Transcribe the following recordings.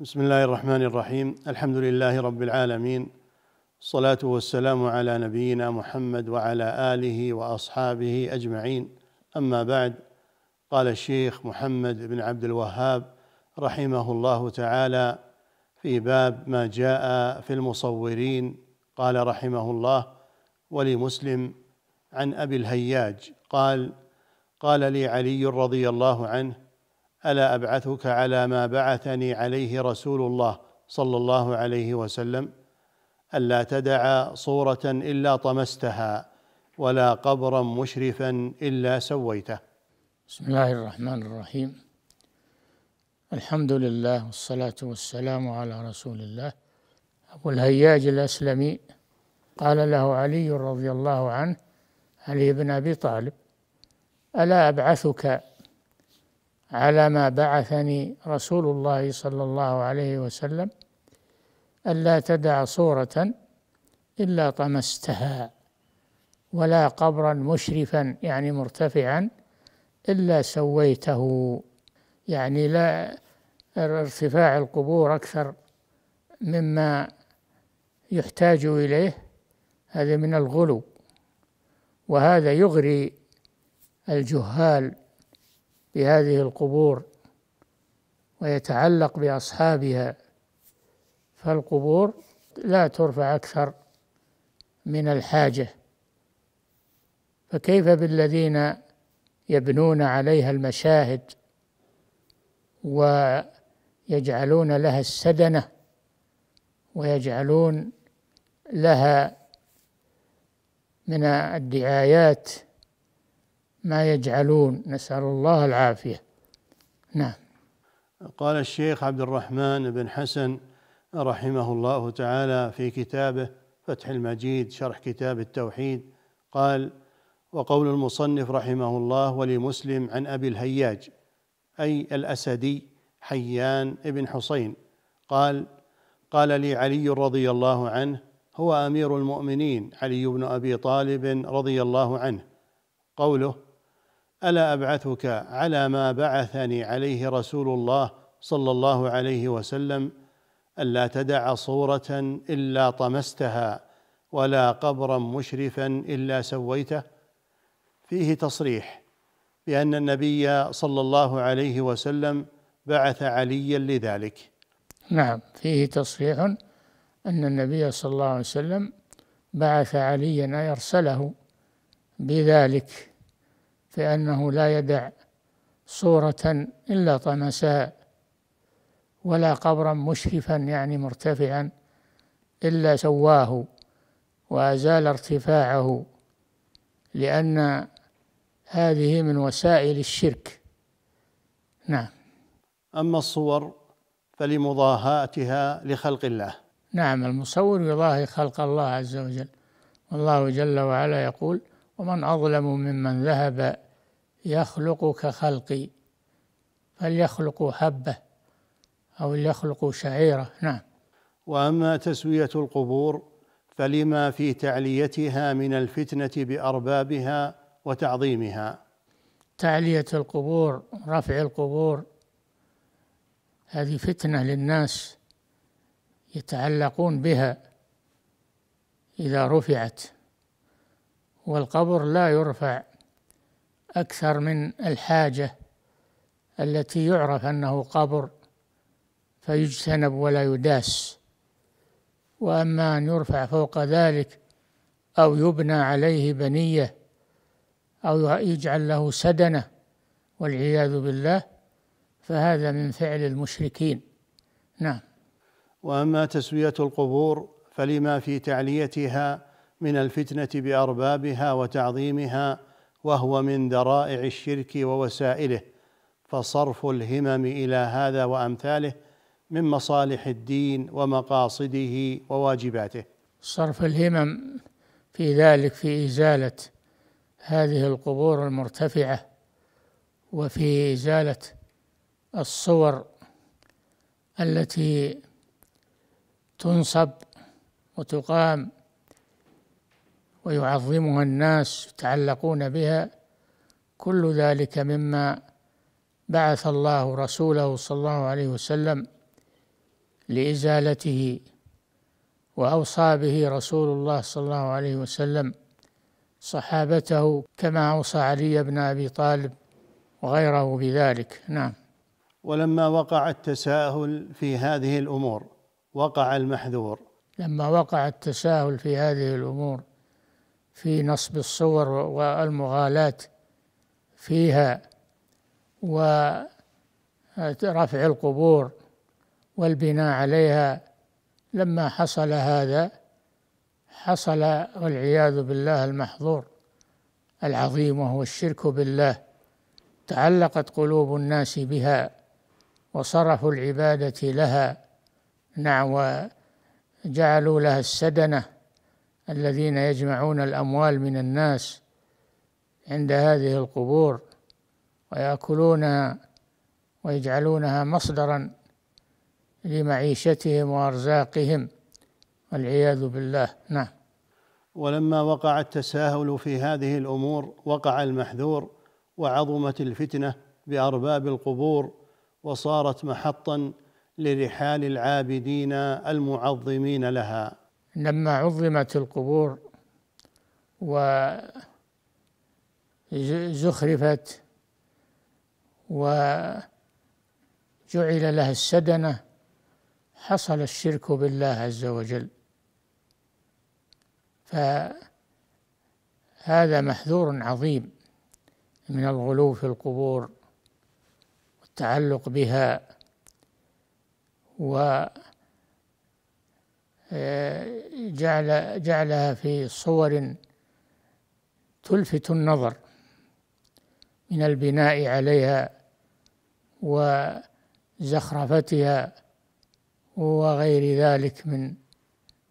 بسم الله الرحمن الرحيم الحمد لله رب العالمين الصلاه والسلام على نبينا محمد وعلى اله واصحابه اجمعين اما بعد قال الشيخ محمد بن عبد الوهاب رحمه الله تعالى في باب ما جاء في المصورين قال رحمه الله ولمسلم عن ابي الهياج قال قال لي علي رضي الله عنه الا ابعثك على ما بعثني عليه رسول الله صلى الله عليه وسلم الا تدع صوره الا طمستها ولا قبرا مشرفا الا سويته بسم الله الرحمن الرحيم الحمد لله والصلاه والسلام على رسول الله ابو الهياج الاسلمي قال له علي رضي الله عنه علي بن ابي طالب الا ابعثك على ما بعثني رسول الله صلى الله عليه وسلم ألا تدع صورة إلا طمستها ولا قبرا مشرفا يعني مرتفعا إلا سويته يعني لا ارتفاع القبور أكثر مما يحتاج إليه هذا من الغلو وهذا يغري الجهال بهذه القبور ويتعلق باصحابها فالقبور لا ترفع اكثر من الحاجه فكيف بالذين يبنون عليها المشاهد ويجعلون لها السدنه ويجعلون لها من الدعايات ما يجعلون نسأل الله العافية نعم قال الشيخ عبد الرحمن بن حسن رحمه الله تعالى في كتابه فتح المجيد شرح كتاب التوحيد قال وقول المصنف رحمه الله ولمسلم عن ابي الهياج اي الاسدي حيان بن حسين قال قال لي علي رضي الله عنه هو امير المؤمنين علي بن ابي طالب رضي الله عنه قوله الا ابعثك على ما بعثني عليه رسول الله صلى الله عليه وسلم الا تدع صوره الا طمستها ولا قبرا مشرفا الا سويته فيه تصريح بان النبي صلى الله عليه وسلم بعث عليا لذلك نعم فيه تصريح ان النبي صلى الله عليه وسلم بعث عليا ارسله بذلك فإنه لا يدع صورة إلا طمسا ولا قبرا مشرفا يعني مرتفعا إلا سواه وأزال ارتفاعه لأن هذه من وسائل الشرك نعم أما الصور فلمضاهاتها لخلق الله نعم المصور يضاهي خلق الله عز وجل والله جل وعلا يقول ومن أظلم ممن ذهب يخلق كخلقي فليخلقوا حبة أو ليخلقوا شعيرة نعم وأما تسوية القبور فلما في تعليتها من الفتنة بأربابها وتعظيمها تعلية القبور رفع القبور هذه فتنة للناس يتعلقون بها إذا رفعت والقبر لا يرفع أكثر من الحاجة التي يعرف أنه قبر فيجتنب ولا يداس وأما أن يرفع فوق ذلك أو يبنى عليه بنية أو يجعل له سدنة والعياذ بالله فهذا من فعل المشركين نعم وأما تسوية القبور فلما في تعليتها من الفتنه باربابها وتعظيمها وهو من ذرائع الشرك ووسائله فصرف الهمم الى هذا وامثاله من مصالح الدين ومقاصده وواجباته صرف الهمم في ذلك في ازاله هذه القبور المرتفعه وفي ازاله الصور التي تنصب وتقام ويعظمها الناس يتعلقون بها كل ذلك مما بعث الله رسوله صلى الله عليه وسلم لإزالته وأوصى به رسول الله صلى الله عليه وسلم صحابته كما أوصى علي بن أبي طالب وغيره بذلك نعم ولما وقع التساهل في هذه الأمور وقع المحذور لما وقع التساهل في هذه الأمور في نصب الصور والمغالاة فيها ورفع القبور والبناء عليها لما حصل هذا حصل والعياذ بالله المحظور العظيم وهو الشرك بالله تعلقت قلوب الناس بها وصرفوا العبادة لها نعم وجعلوا لها السدنة الذين يجمعون الأموال من الناس عند هذه القبور ويأكلونها ويجعلونها مصدرا لمعيشتهم وأرزاقهم والعياذ بالله نعم ولما وقع التساهل في هذه الأمور وقع المحذور وعظمت الفتنة بأرباب القبور وصارت محطا لرحال العابدين المعظمين لها لما عظمت القبور وزخرفت وجعل لها السدنه حصل الشرك بالله عز وجل فهذا محذور عظيم من الغلو في القبور والتعلق بها و آه، جعل جعلها في صور تلفت النظر من البناء عليها وزخرفتها وغير ذلك من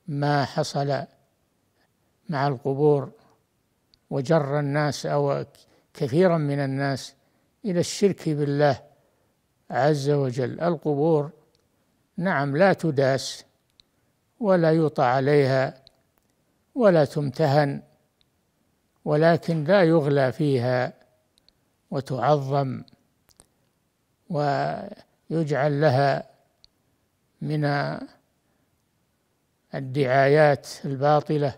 ما حصل مع القبور وجر الناس او كثيرا من الناس الى الشرك بالله عز وجل القبور نعم لا تداس ولا يوطى عليها ولا تمتهن ولكن لا يغلى فيها وتعظم ويجعل لها من الدعايات الباطله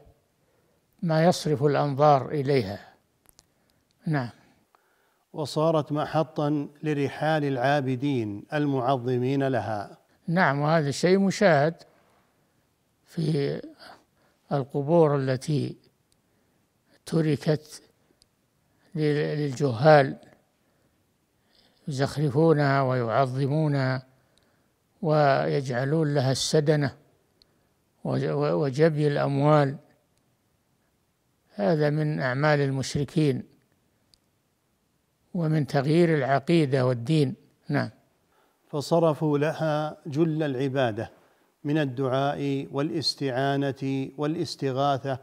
ما يصرف الانظار اليها نعم وصارت محطا لرحال العابدين المعظمين لها نعم وهذا شيء مشاهد في القبور التي تركت للجهال يزخرفونها ويعظمونها ويجعلون لها السدنه وجبي الاموال هذا من اعمال المشركين ومن تغيير العقيده والدين نعم فصرفوا لها جل العباده من الدعاء والاستعانه والاستغاثه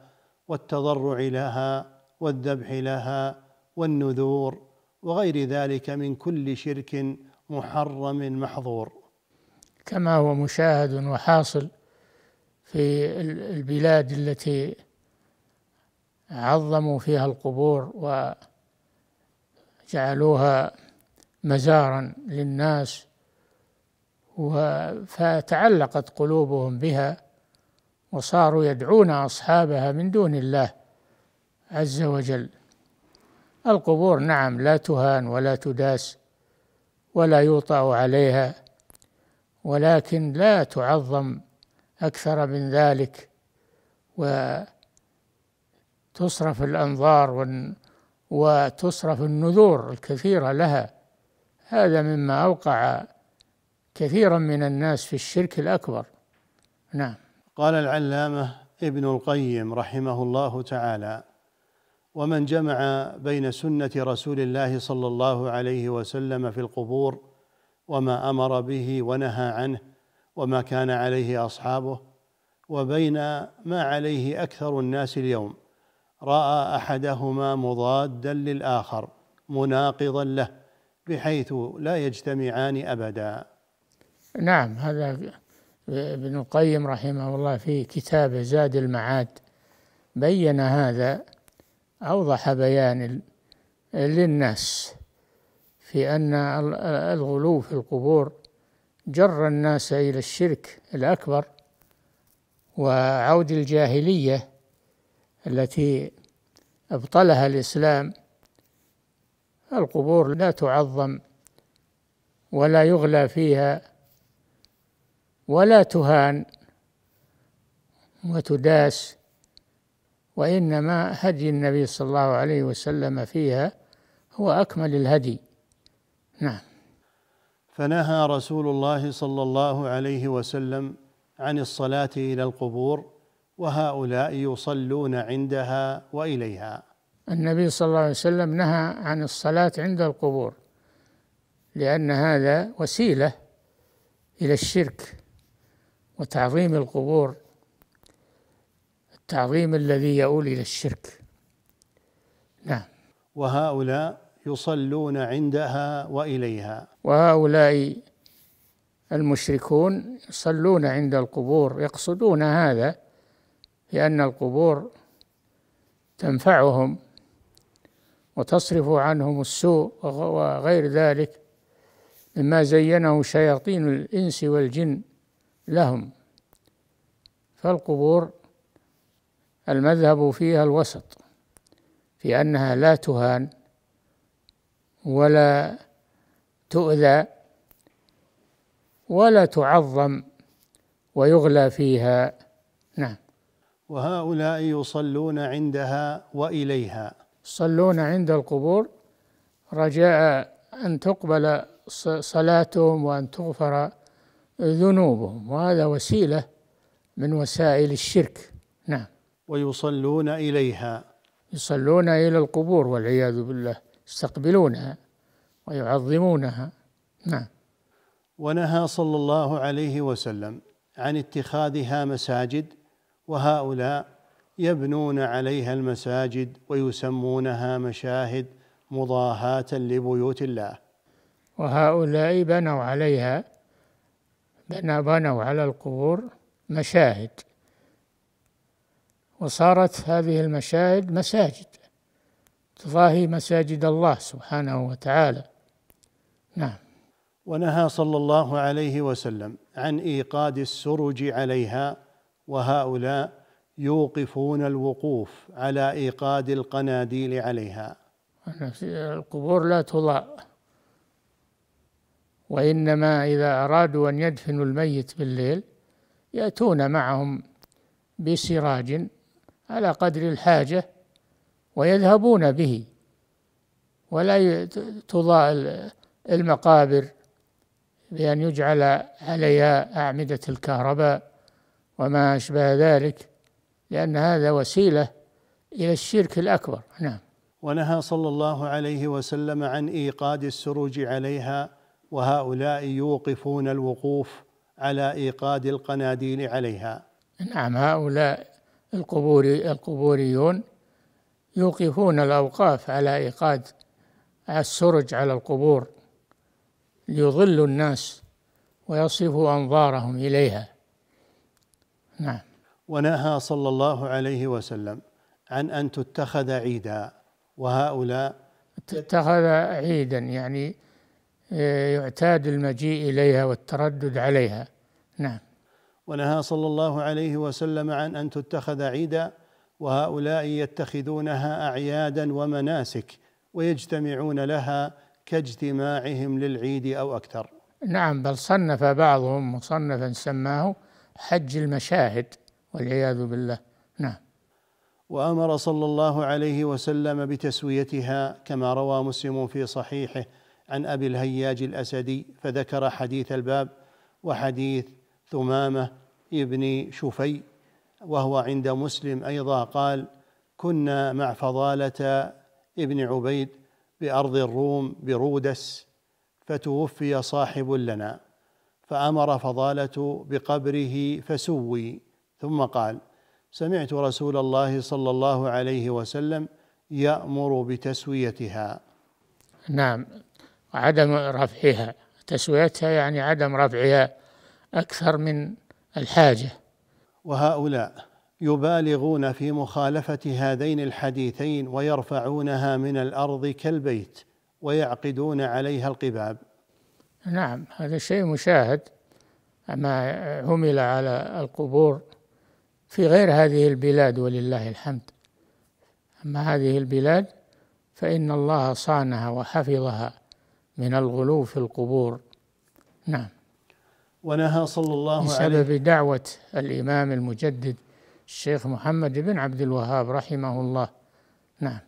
والتضرع لها والذبح لها والنذور وغير ذلك من كل شرك محرم محظور كما هو مشاهد وحاصل في البلاد التي عظموا فيها القبور وجعلوها مزارا للناس فتعلقت قلوبهم بها وصاروا يدعون أصحابها من دون الله عز وجل القبور نعم لا تهان ولا تداس ولا يوطأ عليها ولكن لا تعظم أكثر من ذلك وتصرف الأنظار وتصرف النذور الكثيرة لها هذا مما أوقع كثيرا من الناس في الشرك الأكبر نعم قال العلامة ابن القيم رحمه الله تعالى ومن جمع بين سنة رسول الله صلى الله عليه وسلم في القبور وما أمر به ونهى عنه وما كان عليه أصحابه وبين ما عليه أكثر الناس اليوم رأى أحدهما مضادا للآخر مناقضا له بحيث لا يجتمعان أبدا نعم هذا ابن القيم رحمه الله في كتابه زاد المعاد بين هذا أوضح بيان للناس في أن الغلو في القبور جر الناس إلى الشرك الأكبر وعود الجاهلية التي أبطلها الإسلام القبور لا تعظم ولا يغلى فيها ولا تهان وتداس وإنما هدي النبي صلى الله عليه وسلم فيها هو أكمل الهدي نعم فنهى رسول الله صلى الله عليه وسلم عن الصلاة إلى القبور وهؤلاء يصلون عندها وإليها النبي صلى الله عليه وسلم نهى عن الصلاة عند القبور لأن هذا وسيلة إلى الشرك وتعظيم القبور التعظيم الذي يؤول إلى الشرك نعم وهؤلاء يصلون عندها وإليها وهؤلاء المشركون يصلون عند القبور يقصدون هذا لأن القبور تنفعهم وتصرف عنهم السوء وغير ذلك مما زينه شياطين الإنس والجن لهم فالقبور المذهب فيها الوسط في أنها لا تهان ولا تؤذى ولا تعظم ويغلى فيها نعم وهؤلاء يصلون عندها وإليها يصلون عند القبور رجاء أن تقبل صلاتهم وأن تغفر ذنوبهم وهذا وسيلة من وسائل الشرك نعم ويصلون إليها يصلون إلى القبور والعياذ بالله يستقبلونها ويعظمونها نعم ونهى صلى الله عليه وسلم عن اتخاذها مساجد وهؤلاء يبنون عليها المساجد ويسمونها مشاهد مضاهاة لبيوت الله وهؤلاء بنوا عليها بنوا على القبور مشاهد وصارت هذه المشاهد مساجد تضاهي مساجد الله سبحانه وتعالى نعم ونهى صلى الله عليه وسلم عن ايقاد السرج عليها وهؤلاء يوقفون الوقوف على ايقاد القناديل عليها القبور لا تضاء وإنما إذا أرادوا أن يدفنوا الميت بالليل يأتون معهم بسراج على قدر الحاجة ويذهبون به ولا تضاء المقابر بأن يجعل عليها أعمدة الكهرباء وما أشبه ذلك لأن هذا وسيلة إلى الشرك الأكبر نعم ونهى صلى الله عليه وسلم عن إيقاد السروج عليها وهؤلاء يوقفون الوقوف على ايقاد القناديل عليها نعم هؤلاء القبور القبوريون يوقفون الاوقاف على ايقاد السرج على القبور ليضلوا الناس ويصرفوا انظارهم اليها نعم ونهى صلى الله عليه وسلم عن ان تتخذ عيدا وهؤلاء تتخذ عيدا يعني آه، يعتاد المجيء اليها والتردد عليها نعم ونهى صلى الله عليه وسلم عن ان تتخذ عيدا وهؤلاء يتخذونها اعيادا ومناسك ويجتمعون لها كاجتماعهم للعيد او اكثر نعم بل صنف بعضهم مصنفا سماه حج المشاهد والعياذ بالله نعم وامر صلى الله عليه وسلم بتسويتها كما روى مسلم في صحيحه عن أبي الهياج الأسدي فذكر حديث الباب وحديث ثمامة ابن شفي وهو عند مسلم أيضا قال كنا مع فضالة ابن عبيد بأرض الروم برودس فتوفي صاحب لنا فأمر فضالة بقبره فسوي ثم قال سمعت رسول الله صلى الله عليه وسلم يأمر بتسويتها نعم وعدم رفعها تسويتها يعني عدم رفعها أكثر من الحاجة وهؤلاء يبالغون في مخالفة هذين الحديثين ويرفعونها من الأرض كالبيت ويعقدون عليها القباب نعم هذا شيء مشاهد ما عمل على القبور في غير هذه البلاد ولله الحمد أما هذه البلاد فإن الله صانها وحفظها من الغلو في القبور نعم ونهى صلى الله عليه بسبب دعوة الإمام المجدد الشيخ محمد بن عبد الوهاب رحمه الله نعم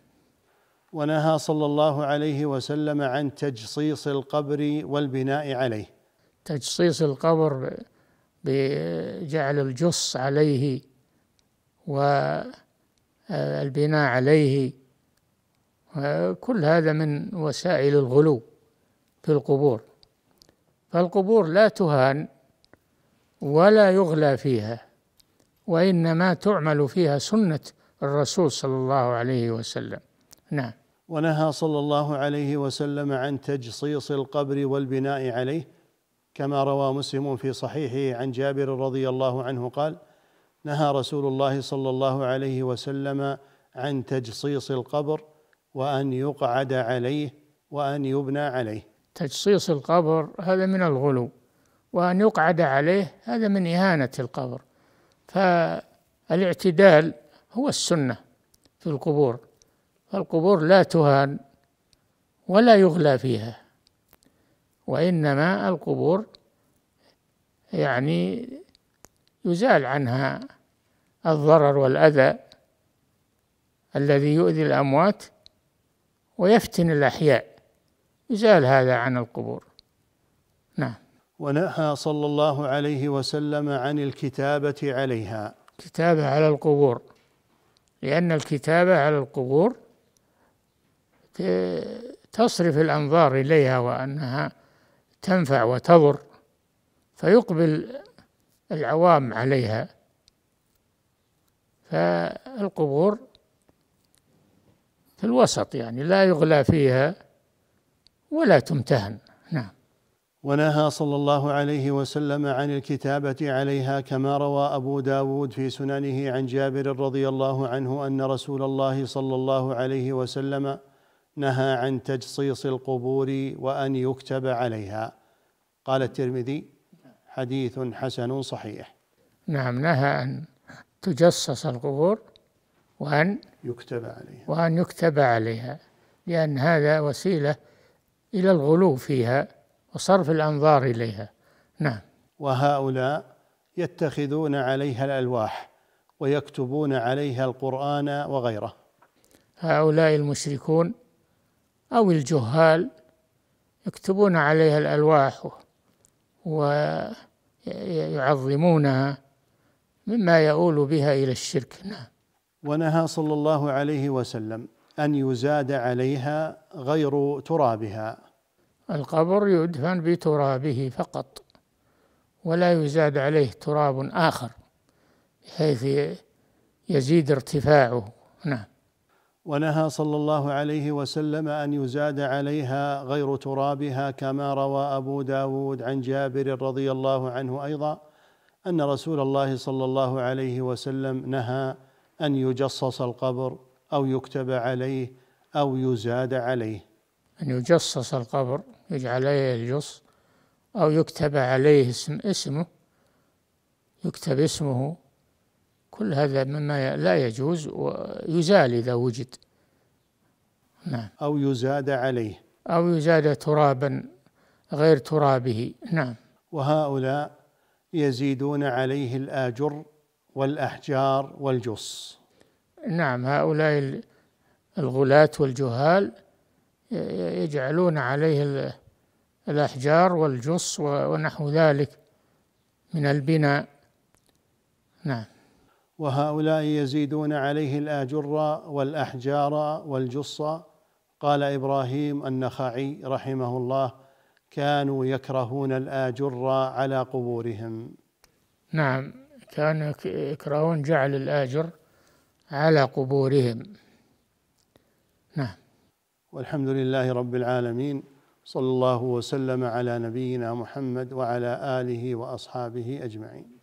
ونهى صلى الله عليه وسلم عن تجصيص القبر والبناء عليه تجصيص القبر بجعل الجص عليه والبناء آه، عليه آه، كل هذا من وسائل الغلو في القبور فالقبور لا تهان ولا يغلى فيها وإنما تعمل فيها سنة الرسول صلى الله عليه وسلم نعم ونهى صلى الله عليه وسلم عن تجصيص القبر والبناء عليه كما روى مسلم في صحيحه عن جابر رضي الله عنه قال نهى رسول الله صلى الله عليه وسلم عن تجصيص القبر وان يقعد عليه وان يبنى عليه تجصيص القبر هذا من الغلو وأن يقعد عليه هذا من إهانة القبر فالاعتدال هو السنة في القبور فالقبور لا تهان ولا يغلى فيها وإنما القبور يعني يزال عنها الضرر والأذى الذي يؤذي الأموات ويفتن الأحياء يزال هذا عن القبور نعم ونهى صلى الله عليه وسلم عن الكتابة عليها كتابة على القبور لأن الكتابة على القبور تصرف الأنظار إليها وأنها تنفع وتضر فيقبل العوام عليها فالقبور في الوسط يعني لا يغلى فيها ولا تمتهن نعم ونهى صلى الله عليه وسلم عن الكتابة عليها كما روى أبو داود في سننه عن جابر رضي الله عنه أن رسول الله صلى الله عليه وسلم نهى عن تجصيص القبور وأن يكتب عليها قال الترمذي حديث حسن صحيح نعم نهى أن تجصص القبور وأن يكتب عليها وأن يكتب عليها لأن هذا وسيلة إلى الغلو فيها وصرف الأنظار إليها نعم وهؤلاء يتخذون عليها الألواح ويكتبون عليها القرآن وغيره هؤلاء المشركون أو الجهال يكتبون عليها الألواح ويعظمونها مما يؤول بها إلى الشرك نعم ونهى صلى الله عليه وسلم أن يزاد عليها غير ترابها القبر يدفن بترابه فقط ولا يزاد عليه تراب آخر بحيث يزيد ارتفاعه نعم ونهى صلى الله عليه وسلم أن يزاد عليها غير ترابها كما روى أبو داود عن جابر رضي الله عنه أيضا أن رسول الله صلى الله عليه وسلم نهى أن يجصص القبر أو يكتب عليه أو يزاد عليه أن يجصص القبر يجعل عليه الجص أو يكتب عليه اسم اسمه يكتب اسمه كل هذا مما لا يجوز ويزال إذا وجد نعم أو يزاد عليه أو يزاد ترابا غير ترابه نعم وهؤلاء يزيدون عليه الآجر والأحجار والجص نعم هؤلاء الغلاة والجهال يجعلون عليه الأحجار والجص ونحو ذلك من البناء نعم وهؤلاء يزيدون عليه الآجر والأحجار والجص قال إبراهيم النخعي رحمه الله كانوا يكرهون الآجر على قبورهم نعم كانوا يكرهون جعل الآجر على قبورهم نعم والحمد لله رب العالمين صلى الله وسلم على نبينا محمد وعلى اله واصحابه اجمعين